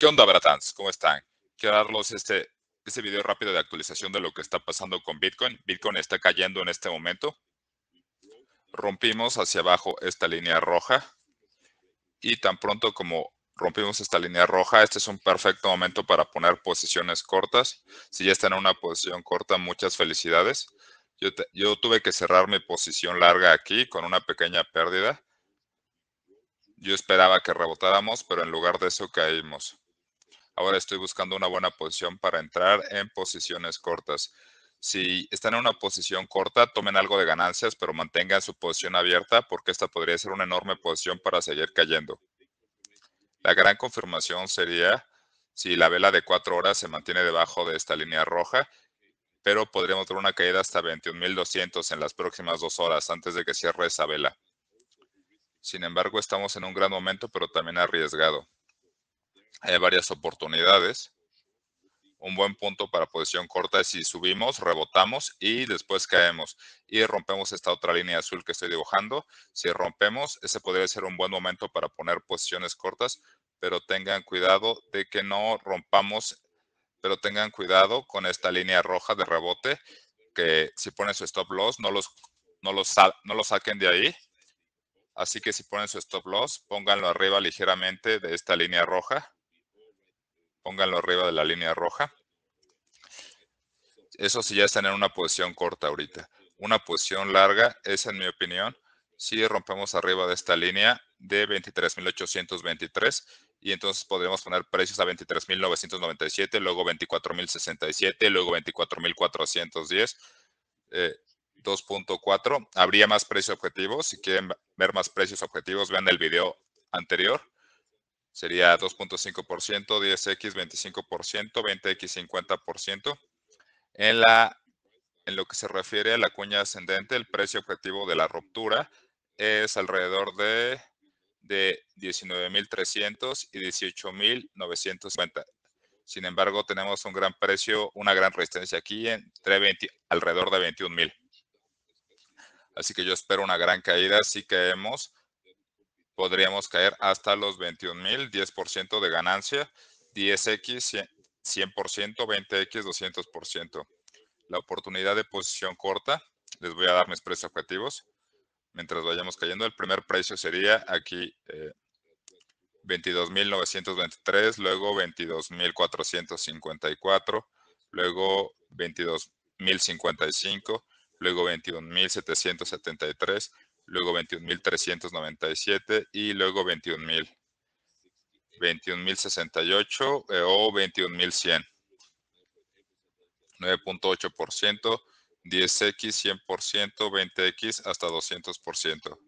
¿Qué onda, Bratans? ¿Cómo están? Quiero darles este, este video rápido de actualización de lo que está pasando con Bitcoin. Bitcoin está cayendo en este momento. Rompimos hacia abajo esta línea roja. Y tan pronto como rompimos esta línea roja, este es un perfecto momento para poner posiciones cortas. Si ya están en una posición corta, muchas felicidades. Yo, yo tuve que cerrar mi posición larga aquí con una pequeña pérdida. Yo esperaba que rebotáramos, pero en lugar de eso caímos. Ahora estoy buscando una buena posición para entrar en posiciones cortas. Si están en una posición corta, tomen algo de ganancias, pero mantengan su posición abierta porque esta podría ser una enorme posición para seguir cayendo. La gran confirmación sería si la vela de cuatro horas se mantiene debajo de esta línea roja, pero podríamos tener una caída hasta 21.200 en las próximas dos horas antes de que cierre esa vela. Sin embargo, estamos en un gran momento, pero también arriesgado. Hay varias oportunidades. Un buen punto para posición corta es si subimos, rebotamos y después caemos. Y rompemos esta otra línea azul que estoy dibujando. Si rompemos, ese podría ser un buen momento para poner posiciones cortas. Pero tengan cuidado de que no rompamos. Pero tengan cuidado con esta línea roja de rebote. Que si ponen su stop loss, no los, los, no saquen de ahí. Así que si ponen su stop loss, pónganlo arriba ligeramente de esta línea roja pónganlo arriba de la línea roja. Eso sí ya están en una posición corta ahorita. Una posición larga es, en mi opinión, si rompemos arriba de esta línea de 23.823 y entonces podríamos poner precios a 23.997, luego 24.067, luego 24.410, 2.4. Eh, Habría más precios objetivos. Si quieren ver más precios objetivos, vean el video anterior. Sería 2.5%, 10X 25%, 20X 50%. En, la, en lo que se refiere a la cuña ascendente, el precio objetivo de la ruptura es alrededor de, de 19.300 y 18.950. Sin embargo, tenemos un gran precio, una gran resistencia aquí entre 20, alrededor de 21,000. Así que yo espero una gran caída si caemos podríamos caer hasta los 21 mil, 10% de ganancia, 10x 100%, 20x 200%. La oportunidad de posición corta, les voy a dar mis precios objetivos. Mientras vayamos cayendo, el primer precio sería aquí eh, 22.923, luego 22.454, luego 22.055, luego 21.773, luego 21.397 y luego 21.000. 21.068 eh, o 21.100. 9.8%, 10x, 100%, 20x, hasta 200%.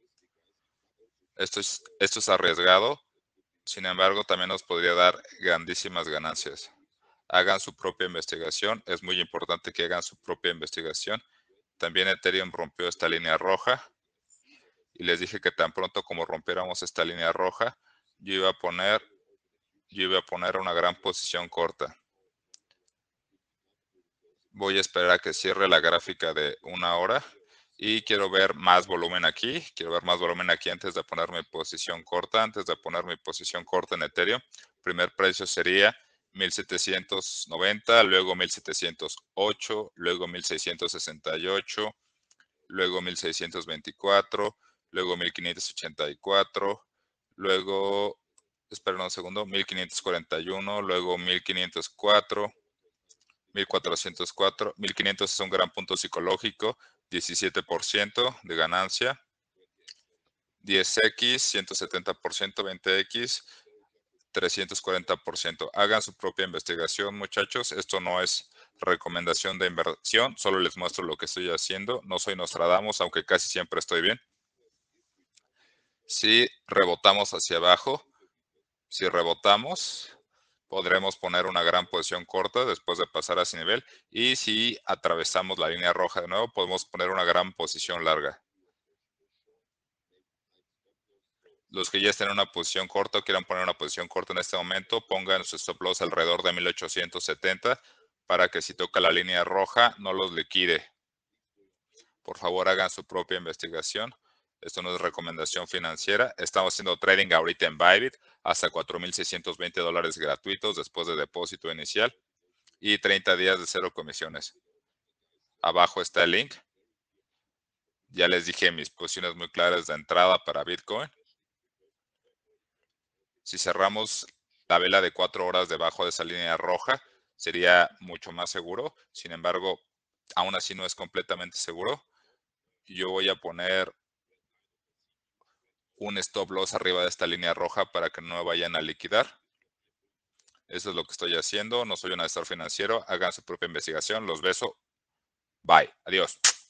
Esto es, esto es arriesgado, sin embargo, también nos podría dar grandísimas ganancias. Hagan su propia investigación, es muy importante que hagan su propia investigación. También Ethereum rompió esta línea roja y les dije que tan pronto como rompiéramos esta línea roja, yo iba a poner, yo iba a poner una gran posición corta. Voy a esperar a que cierre la gráfica de una hora y quiero ver más volumen aquí. Quiero ver más volumen aquí antes de poner mi posición corta. Antes de poner mi posición corta en Ethereum, primer precio sería 1790, luego 1708, luego 1668, luego 1624, luego 1584, luego, esperen un segundo, 1541, luego 1504, 1404, 1500 es un gran punto psicológico, 17% de ganancia, 10x, 170%, 20x, 340%. Hagan su propia investigación, muchachos. Esto no es recomendación de inversión, solo les muestro lo que estoy haciendo. No soy Nostradamus, aunque casi siempre estoy bien. Si rebotamos hacia abajo, si rebotamos, podremos poner una gran posición corta después de pasar a ese nivel. Y si atravesamos la línea roja de nuevo, podemos poner una gran posición larga. Los que ya estén en una posición corta o quieran poner una posición corta en este momento, pongan sus stop loss alrededor de 1870 para que si toca la línea roja no los liquide. Por favor, hagan su propia investigación. Esto no es recomendación financiera. Estamos haciendo trading ahorita en Bybit hasta 4.620 gratuitos después de depósito inicial y 30 días de cero comisiones. Abajo está el link. Ya les dije mis posiciones muy claras de entrada para Bitcoin. Si cerramos la vela de 4 horas debajo de esa línea roja, sería mucho más seguro. Sin embargo, aún así no es completamente seguro. Yo voy a poner un stop loss arriba de esta línea roja para que no vayan a liquidar. Eso es lo que estoy haciendo. No soy un asesor financiero. Hagan su propia investigación. Los beso. Bye. Adiós.